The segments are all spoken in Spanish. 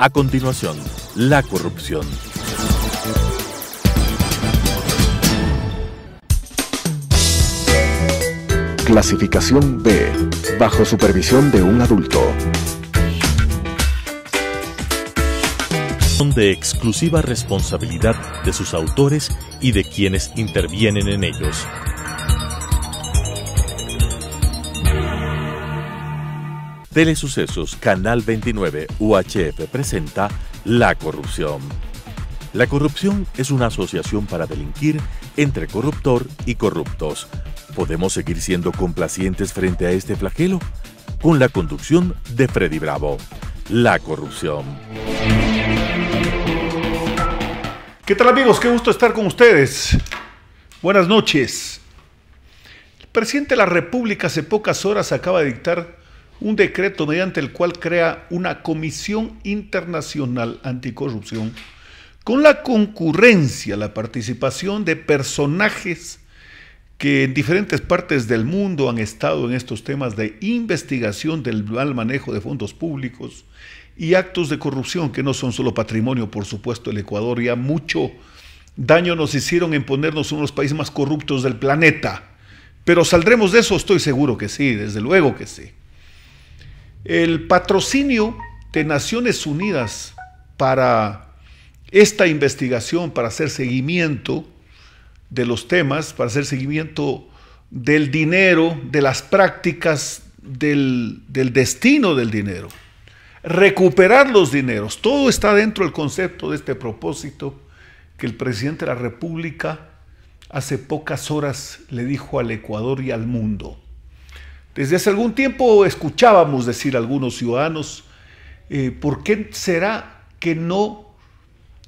A continuación, la corrupción. Clasificación B, bajo supervisión de un adulto. Son de exclusiva responsabilidad de sus autores y de quienes intervienen en ellos. Telesucesos Canal 29 UHF presenta La Corrupción. La corrupción es una asociación para delinquir entre corruptor y corruptos. ¿Podemos seguir siendo complacientes frente a este flagelo? Con la conducción de Freddy Bravo. La corrupción. ¿Qué tal amigos? Qué gusto estar con ustedes. Buenas noches. El presidente de la República hace pocas horas acaba de dictar un decreto mediante el cual crea una Comisión Internacional Anticorrupción con la concurrencia, la participación de personajes que en diferentes partes del mundo han estado en estos temas de investigación del mal manejo de fondos públicos y actos de corrupción que no son solo patrimonio, por supuesto, el Ecuador ya mucho daño nos hicieron en ponernos uno de los países más corruptos del planeta. Pero saldremos de eso, estoy seguro que sí, desde luego que sí el patrocinio de Naciones Unidas para esta investigación, para hacer seguimiento de los temas, para hacer seguimiento del dinero, de las prácticas, del, destino del dinero. Recuperar los dineros, todo está dentro del concepto de este propósito que el presidente de la República hace pocas horas le dijo al Ecuador y al mundo. Desde hace algún tiempo escuchábamos decir a algunos ciudadanos, eh, ¿por qué será que no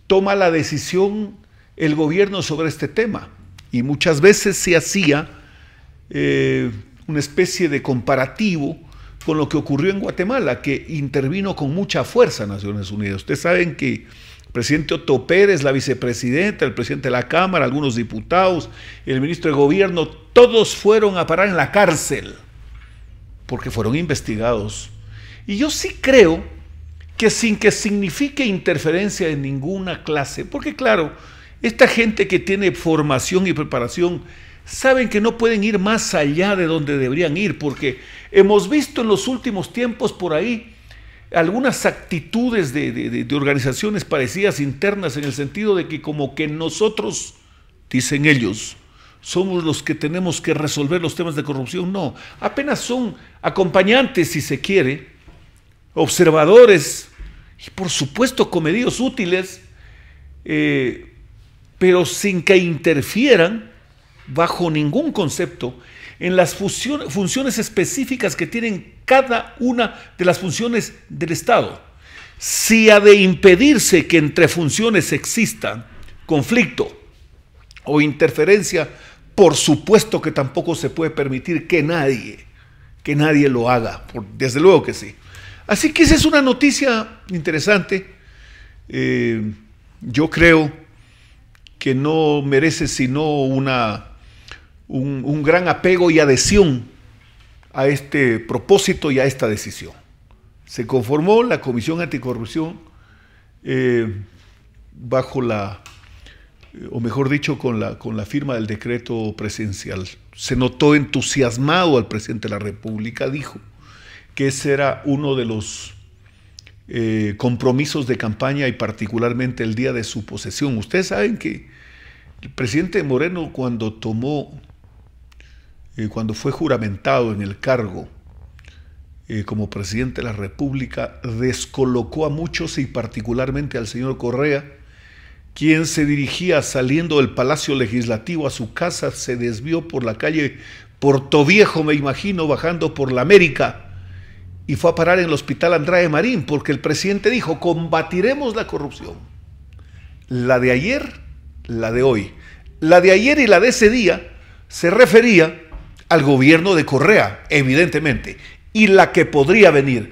toma la decisión el gobierno sobre este tema? Y muchas veces se hacía eh, una especie de comparativo con lo que ocurrió en Guatemala, que intervino con mucha fuerza Naciones Unidas. Ustedes saben que el presidente Otto Pérez, la vicepresidenta, el presidente de la Cámara, algunos diputados, el ministro de Gobierno, todos fueron a parar en la cárcel porque fueron investigados. Y yo sí creo que sin que signifique interferencia de ninguna clase, porque claro, esta gente que tiene formación y preparación saben que no pueden ir más allá de donde deberían ir, porque hemos visto en los últimos tiempos por ahí algunas actitudes de, de organizaciones parecidas internas en el sentido de que como que nosotros, dicen ellos, somos los que tenemos que resolver los temas de corrupción. No, apenas son acompañantes, si se quiere, observadores y por supuesto comedidos útiles, eh, pero sin que interfieran bajo ningún concepto en las funciones específicas que tienen cada una de las funciones del Estado. Si ha de impedirse que entre funciones exista conflicto o interferencia por supuesto que tampoco se puede permitir que nadie, que nadie lo haga, desde luego que sí. Así que esa es una noticia interesante. Eh, yo creo que no merece sino una, un, gran apego y adhesión a este propósito y a esta decisión. Se conformó la Comisión Anticorrupción eh, bajo la o mejor dicho, con la, con la firma del decreto presidencial. Se notó entusiasmado al presidente de la República, dijo que ese era uno de los eh, compromisos de campaña y particularmente el día de su posesión. Ustedes saben que el presidente Moreno cuando tomó, eh, cuando fue juramentado en el cargo, eh, como presidente de la República, descolocó a muchos y particularmente al señor Correa, quien se dirigía saliendo del Palacio Legislativo a su casa, se desvió por la calle Portoviejo, me imagino, bajando por la América, y fue a parar en el Hospital Andrade Marín, porque el presidente dijo, combatiremos la corrupción. La de ayer, la de hoy. La de ayer y la de ese día se refería al gobierno de Correa, evidentemente, y la que podría venir.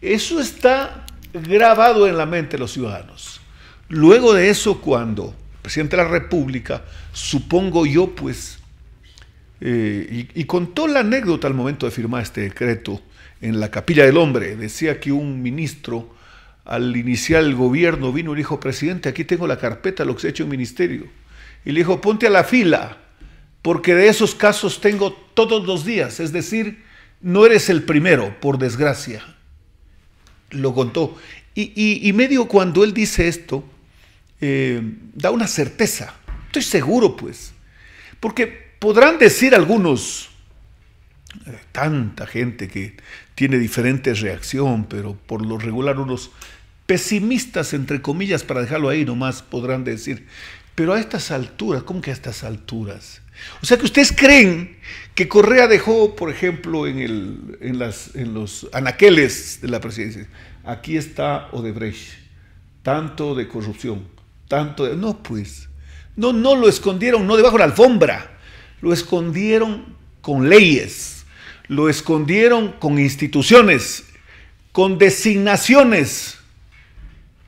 Eso está grabado en la mente de los ciudadanos. Luego de eso, cuando presidente de la República, supongo yo, pues, eh, y, contó la anécdota al momento de firmar este decreto en la Capilla del Hombre. Decía que un ministro, al iniciar el gobierno, vino y dijo, presidente, aquí tengo la carpeta, lo que se ha hecho en ministerio. Y le dijo, ponte a la fila, porque de esos casos tengo todos los días. Es decir, no eres el primero, por desgracia. Lo contó. y medio cuando él dice esto, eh, da una certeza. Estoy seguro, pues. Porque podrán decir algunos, eh, tanta gente que tiene diferente reacción, pero por lo regular unos pesimistas, entre comillas, para dejarlo ahí nomás, podrán decir, pero a estas alturas, ¿cómo que a estas alturas? O sea que ustedes creen que Correa dejó, por ejemplo, en, en, en los anaqueles de la presidencia, aquí está Odebrecht, tanto de corrupción, no, pues. No, no lo escondieron, no debajo de la alfombra. Lo escondieron con leyes. Lo escondieron con instituciones, con designaciones.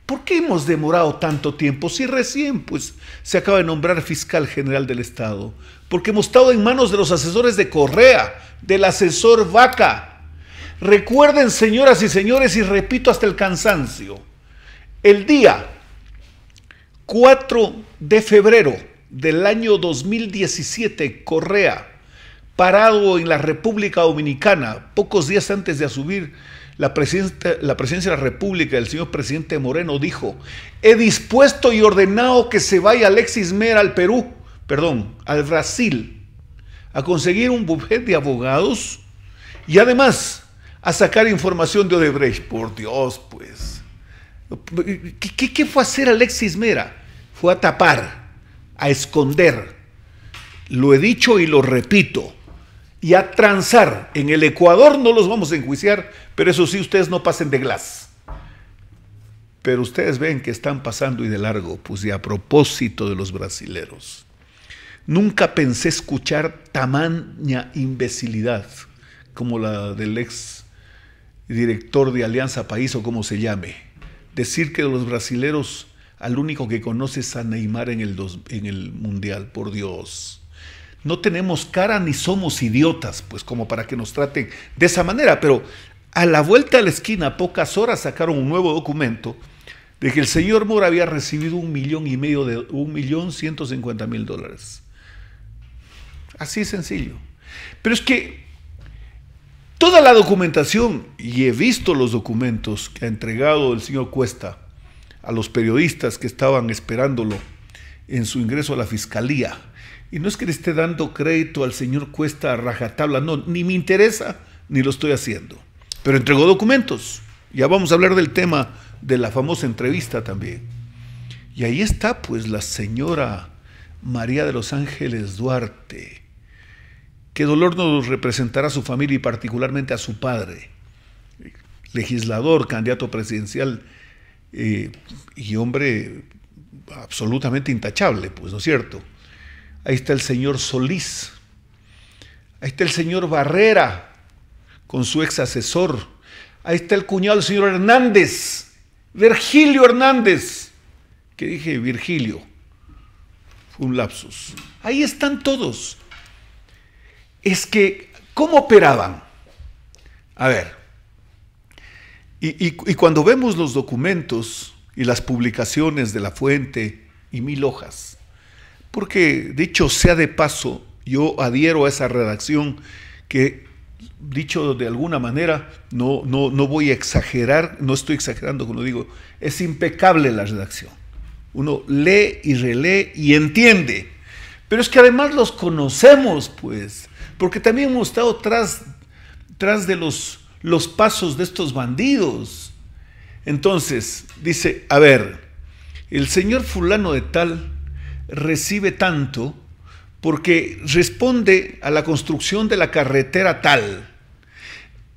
¿Por qué hemos demorado tanto tiempo? Si recién pues, se acaba de nombrar fiscal general del Estado. Porque hemos estado en manos de los asesores de Correa, del asesor Vaca. Recuerden, señoras y señores, y repito hasta el cansancio, el día 4 de febrero del año 2017, Correa, parado en la República Dominicana, pocos días antes de asumir la, presidencia de la República, el señor presidente Moreno dijo, he dispuesto y ordenado que se vaya Alexis Mera al Perú, perdón, al Brasil, a conseguir un bufete de abogados y además a sacar información de Odebrecht. Por Dios, pues. ¿Qué, fue a hacer Alexis Mera? Fue a tapar, a esconder. Lo he dicho y lo repito. Y a transar. En el Ecuador no los vamos a enjuiciar, pero eso sí, ustedes no pasen de glas. Pero ustedes ven que están pasando y de largo, pues y a propósito de los brasileros. Nunca pensé escuchar tamaña imbecilidad como la del ex director de Alianza País o como se llame decir que los brasileros al único que conoce es a Neymar en el, en el Mundial, por Dios. No tenemos cara ni somos idiotas, pues como para que nos traten de esa manera, pero a la vuelta a la esquina, pocas horas, sacaron un nuevo documento de que el señor Moore había recibido un millón y medio de un millón ciento cincuenta mil dólares. Así sencillo. Pero es que Toda la documentación, y he visto los documentos que ha entregado el señor Cuesta a los periodistas que estaban esperándolo en su ingreso a la fiscalía. Y no es que le esté dando crédito al señor Cuesta a rajatabla, no, ni me interesa, ni lo estoy haciendo. Pero entregó documentos. Ya vamos a hablar del tema de la famosa entrevista también. Y ahí está pues la señora María de los Ángeles Duarte, qué dolor nos representará a su familia y particularmente a su padre, legislador, candidato presidencial eh, y hombre absolutamente intachable, pues, ¿no es cierto? Ahí está el señor Solís, ahí está el señor Barrera con su ex asesor, ahí está el cuñado del señor Hernández, Virgilio Hernández, que dije Virgilio, fue un lapsus. Ahí están todos es que, ¿cómo operaban? A ver, y, cuando vemos los documentos y las publicaciones de La Fuente y Mil Hojas, porque dicho sea de paso, yo adhiero a esa redacción que, dicho de alguna manera, no, no, no voy a exagerar, no estoy exagerando cuando digo, es impecable la redacción. Uno lee y relee y entiende. Pero es que además los conocemos, pues porque también hemos estado tras, tras de los, los pasos de estos bandidos. Entonces, dice, a ver, el señor fulano de tal recibe tanto porque responde a la construcción de la carretera tal.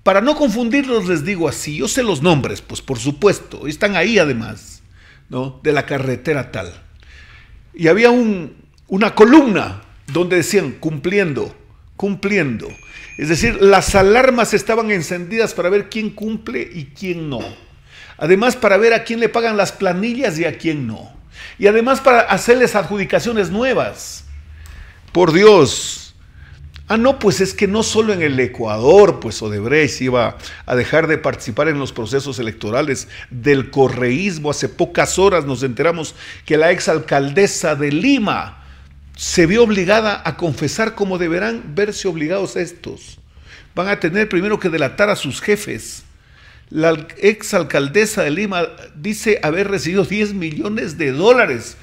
Para no confundirlos les digo así, yo sé los nombres, pues por supuesto, están ahí además, ¿no? De la carretera tal. Y había una columna donde decían cumpliendo cumpliendo. Es decir, las alarmas estaban encendidas para ver quién cumple y quién no. Además, para ver a quién le pagan las planillas y a quién no. Y además para hacerles adjudicaciones nuevas. Por Dios. Ah, no, pues es que no solo en el Ecuador, pues Odebrecht iba a dejar de participar en los procesos electorales del correísmo. Hace pocas horas nos enteramos que la exalcaldesa de Lima, se vio obligada a confesar como deberán verse obligados estos. Van a tener primero que delatar a sus jefes. La exalcaldesa de Lima dice haber recibido 10 millones de dólares.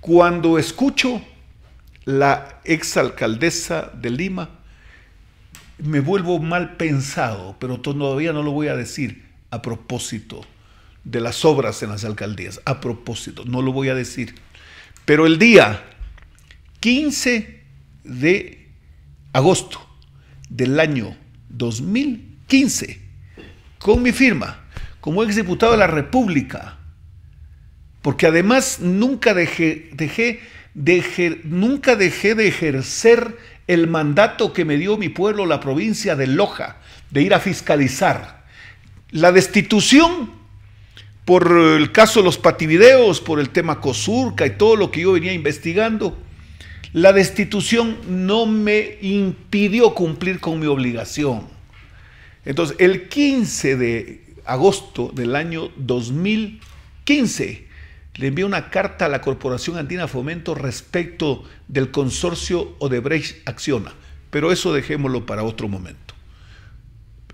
Cuando escucho la exalcaldesa de Lima, me vuelvo mal pensado, pero todavía no lo voy a decir a propósito de las obras en las alcaldías, a propósito, no lo voy a decir. Pero el día 15 de agosto del año 2015 con mi firma como exdiputado de la República, porque además nunca dejé, nunca dejé de ejercer el mandato que me dio mi pueblo, la provincia de Loja, de ir a fiscalizar. La destitución por el caso de los pativideos, por el tema Cosurca y todo lo que yo venía investigando, la destitución no me impidió cumplir con mi obligación. Entonces, el 15 de agosto del año 2015, le envié una carta a la Corporación Andina Fomento respecto del consorcio Odebrecht Acciona. Pero eso dejémoslo para otro momento.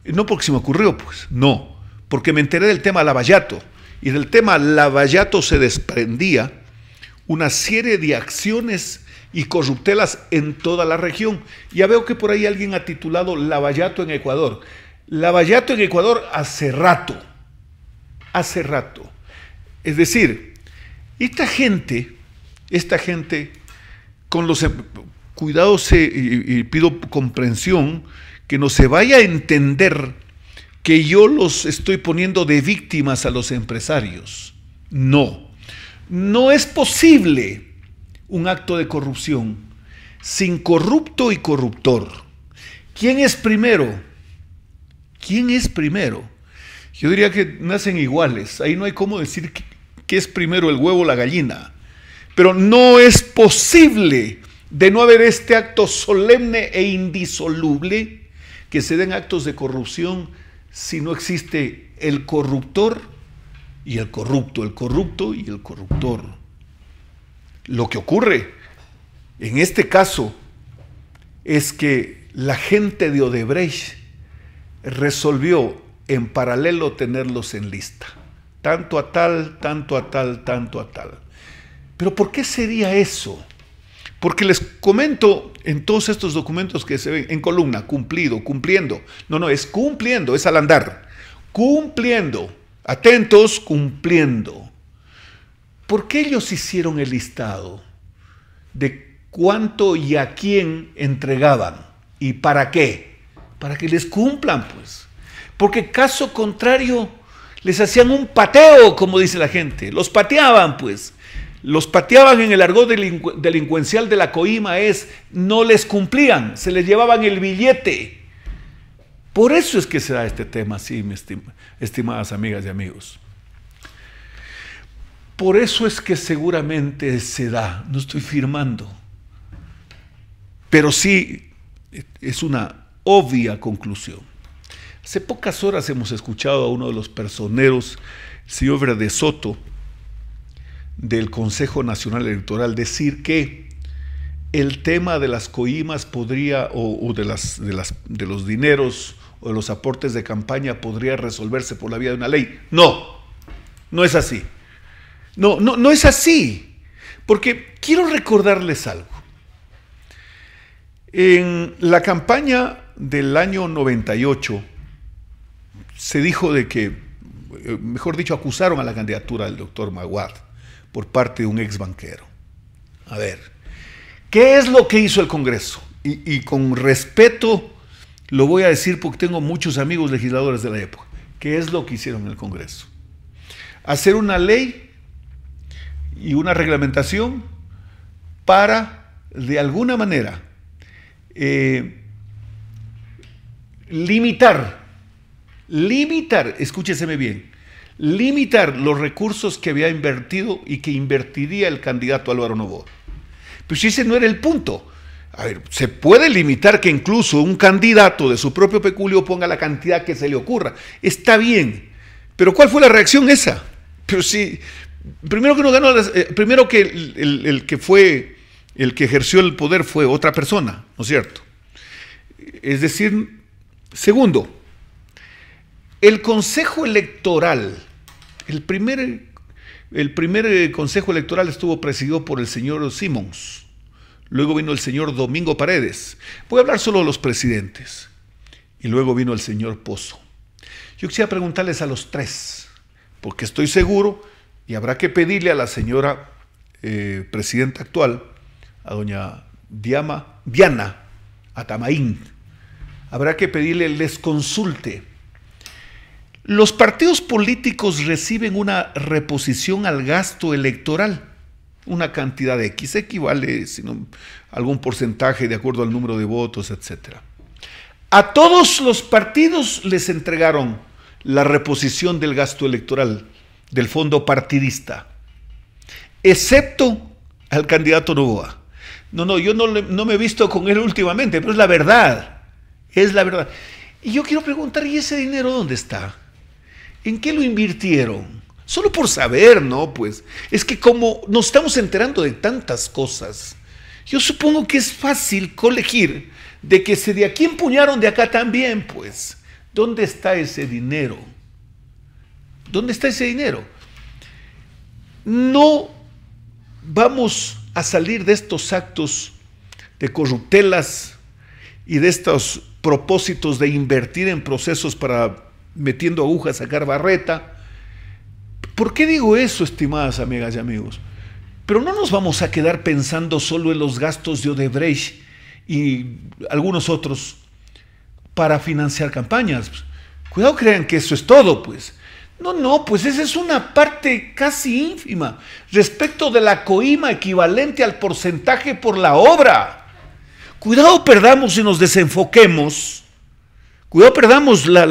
No porque se me ocurrió, pues, no. Porque me enteré del tema Lavallato. Y del tema Lavallato se desprendía una serie de acciones y corruptelas en toda la región. Ya veo que por ahí alguien ha titulado Lavallato en Ecuador. Lavallato en Ecuador hace rato, hace rato. Es decir, esta gente, esta gente, con los em, cuidados eh, y pido comprensión, que no se vaya a entender que yo los estoy poniendo de víctimas a los empresarios. No, no es posible un acto de corrupción. Sin corrupto y corruptor. ¿Quién es primero? ¿Quién es primero? Yo diría que nacen iguales. Ahí no hay cómo decir que es primero el huevo o la gallina. Pero no es posible de no haber este acto solemne e indisoluble que se den actos de corrupción si no existe el corruptor y el corrupto, el corrupto y el corruptor. Lo que ocurre en este caso es que la gente de Odebrecht resolvió en paralelo tenerlos en lista. Tanto a tal, tanto a tal, tanto a tal. Pero ¿por qué sería eso? Porque les comento en todos estos documentos que se ven en columna, cumplido, cumpliendo. No, no, es cumpliendo, es al andar. Cumpliendo. Atentos, cumpliendo. ¿Por qué ellos hicieron el listado de cuánto y a quién entregaban? ¿Y para qué? Para que les cumplan, pues. Porque caso contrario, les hacían un pateo, como dice la gente. Los pateaban, pues. Los pateaban en el argot delincuencial de la coima es, no les cumplían, se les llevaban el billete. Por eso es que se da este tema así, estimadas amigas y amigos. Por eso es que seguramente se da, no estoy firmando, pero sí es una obvia conclusión. Hace pocas horas hemos escuchado a uno de los personeros, el señor Verde Soto, del Consejo Nacional Electoral, decir que el tema de las coimas podría, o, de, de, de los dineros o de los aportes de campaña podría resolverse por la vía de una ley. No, no es así. No, no, es así. Porque quiero recordarles algo. En la campaña del año 98 se dijo de que, eh, mejor dicho, acusaron a la candidatura del doctor Maguad por parte de un ex banquero. A ver, ¿qué es lo que hizo el Congreso? Y, y con respeto lo voy a decir porque tengo muchos amigos legisladores de la época. ¿Qué es lo que hicieron en el Congreso? Hacer una ley y una reglamentación para, de alguna manera, eh, limitar, limitar, escúcheseme bien, limitar los recursos que había invertido y que invertiría el candidato Álvaro pero pues si ese no era el punto. A ver, se puede limitar que incluso un candidato de su propio peculio ponga la cantidad que se le ocurra. Está bien. Pero ¿cuál fue la reacción esa? Pero sí, primero que no ganó, eh, primero que el, que fue, el que ejerció el poder fue otra persona, ¿no es cierto? Es decir, segundo, el Consejo Electoral, el primer, el primer eh, Consejo Electoral estuvo presidido por el señor Simons, Luego vino el señor Domingo Paredes. Voy a hablar solo de los presidentes. Y luego vino el señor Pozo. Yo quisiera preguntarles a los tres, porque estoy seguro y habrá que pedirle a la señora eh, presidenta actual, a doña Diana, Diana Atamaín, habrá que pedirle les consulte. Los partidos políticos reciben una reposición al gasto electoral. Una cantidad de X equivale a algún porcentaje de acuerdo al número de votos, etc. A todos los partidos les entregaron la reposición del gasto electoral del fondo partidista, excepto al candidato Novoa. No, no, yo no, no, me he visto con él últimamente, pero es la verdad. Es la verdad. Y yo quiero preguntar, ¿y ese dinero dónde está? ¿En qué lo invirtieron? Solo por saber, ¿no? Pues es que como nos estamos enterando de tantas cosas, yo supongo que es fácil colegir de que se de aquí empuñaron de acá también, pues. ¿Dónde está ese dinero? ¿Dónde está ese dinero? No vamos a salir de estos actos de corruptelas y de estos propósitos de invertir en procesos para metiendo agujas, sacar barreta. ¿Por qué digo eso, estimadas amigas y amigos? Pero no nos vamos a quedar pensando solo en los gastos de Odebrecht y algunos otros para financiar campañas. Cuidado, crean que eso es todo, pues. No, no, pues esa es una parte casi ínfima respecto de la coima equivalente al porcentaje por la obra. Cuidado perdamos y nos desenfoquemos. Cuidado perdamos la,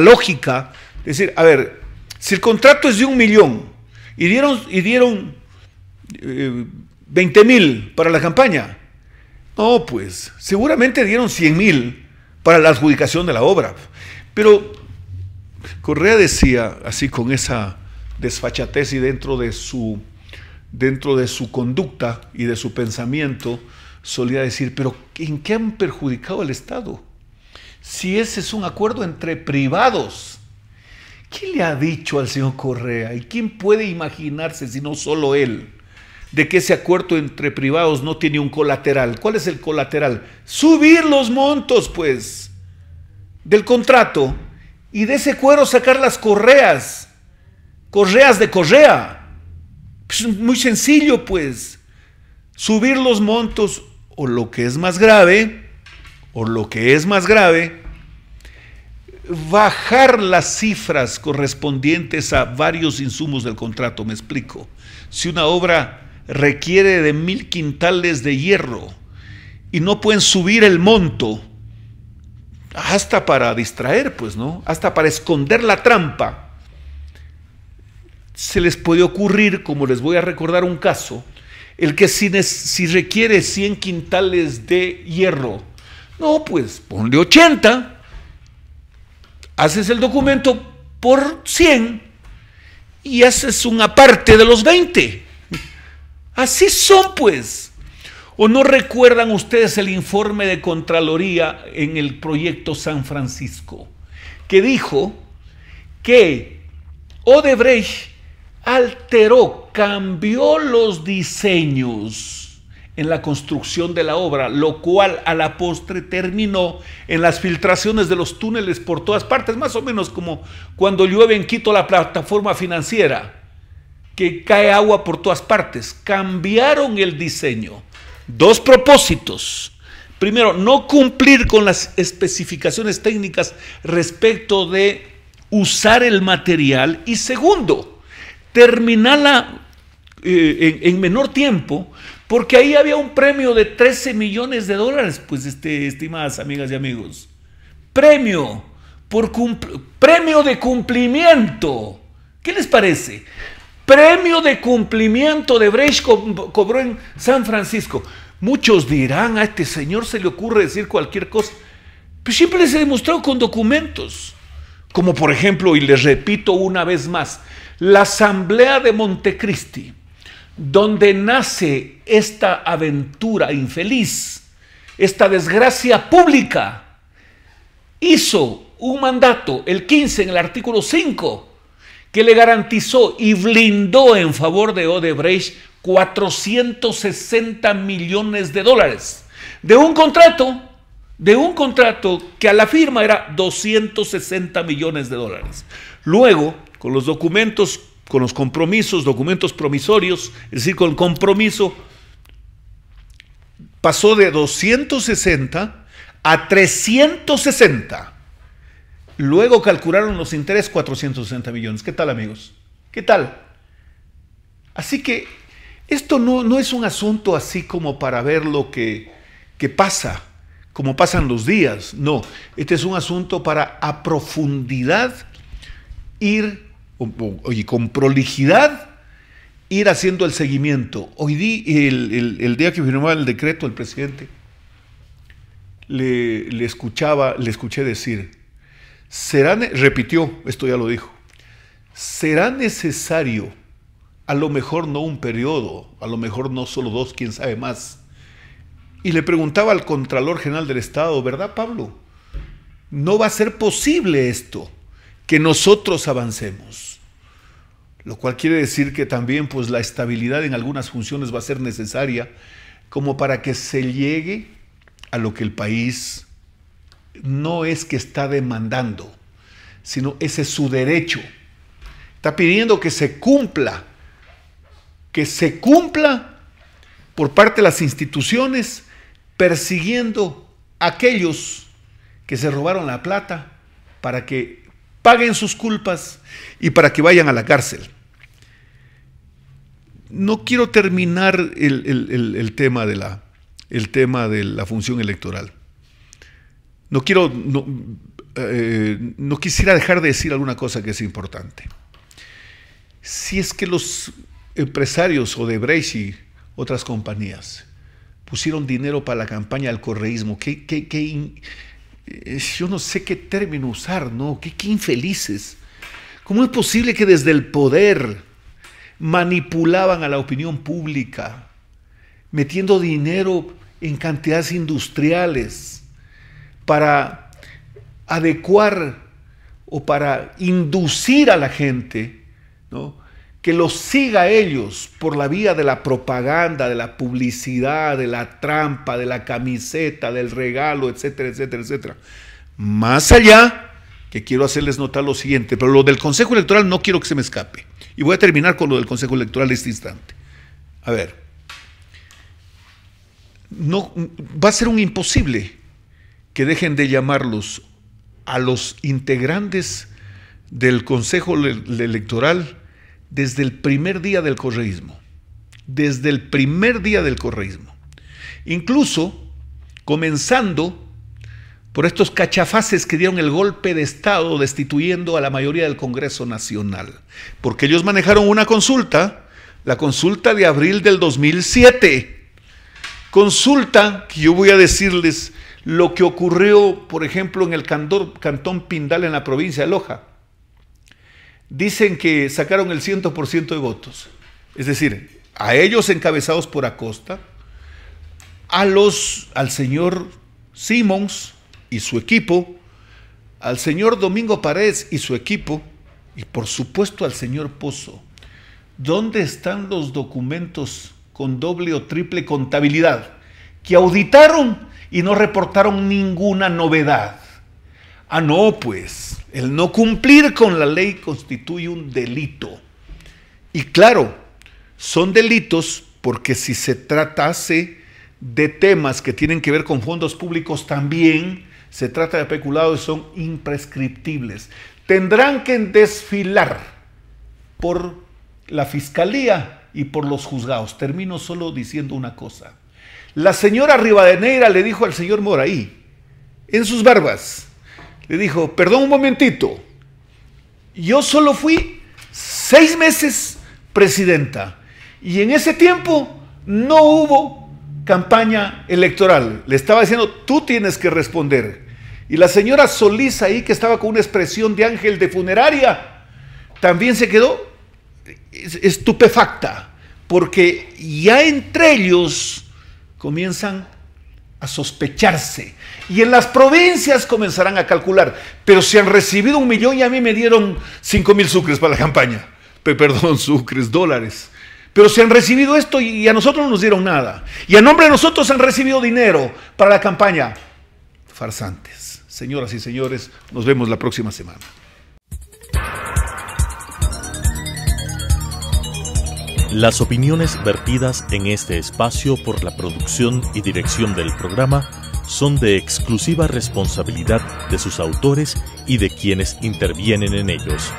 lógica. Es decir, a ver, si el contrato es de un millón y dieron, y dieron 20 eh, mil para la campaña, no, pues seguramente dieron 100 mil para la adjudicación de la obra. Pero Correa decía, así con esa desfachatez y dentro de su, dentro de su conducta y de su pensamiento, solía decir, pero ¿en qué han perjudicado al Estado? Si ese es un acuerdo entre privados, ¿quién le ha dicho al señor Correa? ¿Y quién puede imaginarse, si no solo él, de que ese acuerdo entre privados no tiene un colateral? ¿Cuál es el colateral? Subir los montos, pues, del contrato y de ese cuero sacar las correas, correas de correa. Pues, muy sencillo, pues. Subir los montos, o lo que es más grave, o lo que es más grave, bajar las cifras correspondientes a varios insumos del contrato, me explico. Si una obra requiere de mil quintales de hierro y no pueden subir el monto, hasta para distraer, pues, ¿no? Hasta para esconder la trampa. Se les puede ocurrir, como les voy a recordar un caso, el que si, si requiere 100 quintales de hierro, no, pues ponle 80, haces el documento por 100 y haces una parte de los 20. Así son, pues. ¿O no recuerdan ustedes el informe de Contraloría en el proyecto San Francisco? Que dijo que Odebrecht alteró, cambió los diseños en la construcción de la obra, lo cual a la postre terminó en las filtraciones de los túneles por todas partes, más o menos como cuando llueve en Quito la plataforma financiera, que cae agua por todas partes. Cambiaron el diseño. Dos propósitos. Primero, no cumplir con las especificaciones técnicas respecto de usar el material. Y segundo, terminarla eh, en, menor tiempo, porque ahí había un premio de 13 millones de dólares, pues este, estimadas amigas y amigos. Premio, por premio de cumplimiento. ¿Qué les parece? premio de cumplimiento de Brecht cobró en San Francisco. Muchos dirán, a este señor se le ocurre decir cualquier cosa. Pero pues siempre se demostrado con documentos. Como por ejemplo, y les repito una vez más, la Asamblea de Montecristi, donde nace esta aventura infeliz, esta desgracia pública, hizo un mandato, el 15 en el artículo 5, que le garantizó y blindó en favor de Odebrecht 460 millones de dólares de un contrato, de un contrato que a la firma era 260 millones de dólares. Luego, con los documentos, con los compromisos, documentos promisorios, es decir, con el compromiso, pasó de 260 a 360 Luego calcularon los intereses 460 millones. ¿Qué tal, amigos? ¿Qué tal? Así que esto no, es un asunto así como para ver lo que, pasa, como pasan los días. No, este es un asunto para a profundidad ir, oye, con prolijidad, ir haciendo el seguimiento. Hoy día, el, día que firmaba el decreto el presidente, le, le escuchaba, le escuché decir, Será, repitió, esto ya lo dijo, será necesario, a lo mejor no un periodo, a lo mejor no solo dos, quién sabe más. Y le preguntaba al Contralor General del Estado, ¿verdad Pablo? No va a ser posible esto, que nosotros avancemos. Lo cual quiere decir que también pues la estabilidad en algunas funciones va a ser necesaria como para que se llegue a lo que el país no es que está demandando, sino ese es su derecho. Está pidiendo que se cumpla, que se cumpla por parte de las instituciones persiguiendo a aquellos que se robaron la plata para que paguen sus culpas y para que vayan a la cárcel. No quiero terminar el, tema, de tema de la función electoral no quiero, no, eh, no quisiera dejar de decir alguna cosa que es importante. Si es que los empresarios o de Brexit, y otras compañías pusieron dinero para la campaña del correísmo, eh, yo no sé qué término usar, ¿no? Qué, qué infelices. ¿Cómo es posible que desde el poder manipulaban a la opinión pública, metiendo dinero en cantidades industriales? para adecuar o para inducir a la gente, que los siga a ellos por la vía de la propaganda, de la publicidad, de la trampa, de la camiseta, del regalo, etcétera, etcétera, etcétera. Más allá, que quiero hacerles notar lo siguiente, pero lo del Consejo Electoral no quiero que se me escape. Y voy a terminar con lo del Consejo Electoral este instante. A ver, no, va a ser un imposible que dejen de llamarlos a los integrantes del Consejo Electoral desde el primer día del correísmo. Desde el primer día del correísmo. Incluso comenzando por estos cachafaces que dieron el golpe de Estado destituyendo a la mayoría del Congreso Nacional. Porque ellos manejaron una consulta, la consulta de abril del 2007. Consulta que yo voy a decirles lo que ocurrió, por ejemplo, en el cantón Pindal en la provincia de Loja. Dicen que sacaron el 100% de votos. Es decir, a ellos encabezados por Acosta, a los, al señor Simons y su equipo, al señor Domingo Paredes y su equipo, y por supuesto al señor Pozo. ¿Dónde están los documentos con doble o triple contabilidad que auditaron y no reportaron ninguna novedad. Ah, no, pues, el no cumplir con la ley constituye un delito. Y claro, son delitos porque si se tratase de temas que tienen que ver con fondos públicos también, se trata de peculados y son imprescriptibles. Tendrán que desfilar por la fiscalía y por los juzgados. Termino solo diciendo una cosa. La señora Rivadeneira le dijo al señor Moraí, en sus barbas, le dijo, perdón un momentito, yo solo fui seis meses presidenta y en ese tiempo no hubo campaña electoral. Le estaba diciendo, tú tienes que responder. Y la señora Solís ahí, que estaba con una expresión de ángel de funeraria, también se quedó estupefacta, porque ya entre ellos comienzan a sospecharse. Y en las provincias comenzarán a calcular. Pero si han recibido un millón y a mí me dieron cinco mil sucres para la campaña. Perdón, sucres, dólares. Pero si han recibido esto y a nosotros no nos dieron nada. Y a nombre de nosotros han recibido dinero para la campaña. Farsantes. Señoras y señores, nos vemos la próxima semana. Las opiniones vertidas en este espacio por la producción y dirección del programa son de exclusiva responsabilidad de sus autores y de quienes intervienen en ellos.